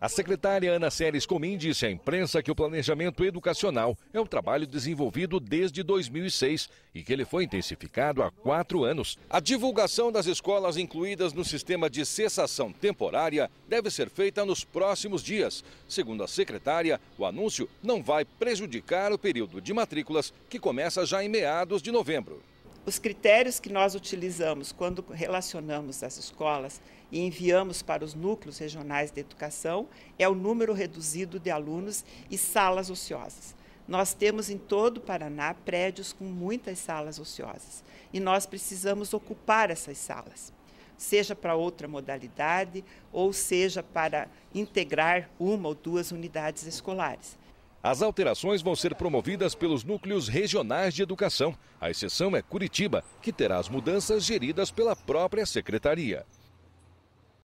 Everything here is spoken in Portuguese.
A secretária Ana Ceres Comim disse à imprensa que o planejamento educacional é um trabalho desenvolvido desde 2006 e que ele foi intensificado há quatro anos. A divulgação das escolas incluídas no sistema de cessação temporária deve ser feita nos próximos dias. Segundo a secretária, o anúncio não vai prejudicar o período de matrículas, que começa já em meados de novembro. Os critérios que nós utilizamos quando relacionamos as escolas e enviamos para os núcleos regionais de educação é o número reduzido de alunos e salas ociosas. Nós temos em todo o Paraná prédios com muitas salas ociosas e nós precisamos ocupar essas salas, seja para outra modalidade ou seja para integrar uma ou duas unidades escolares. As alterações vão ser promovidas pelos núcleos regionais de educação. A exceção é Curitiba, que terá as mudanças geridas pela própria secretaria.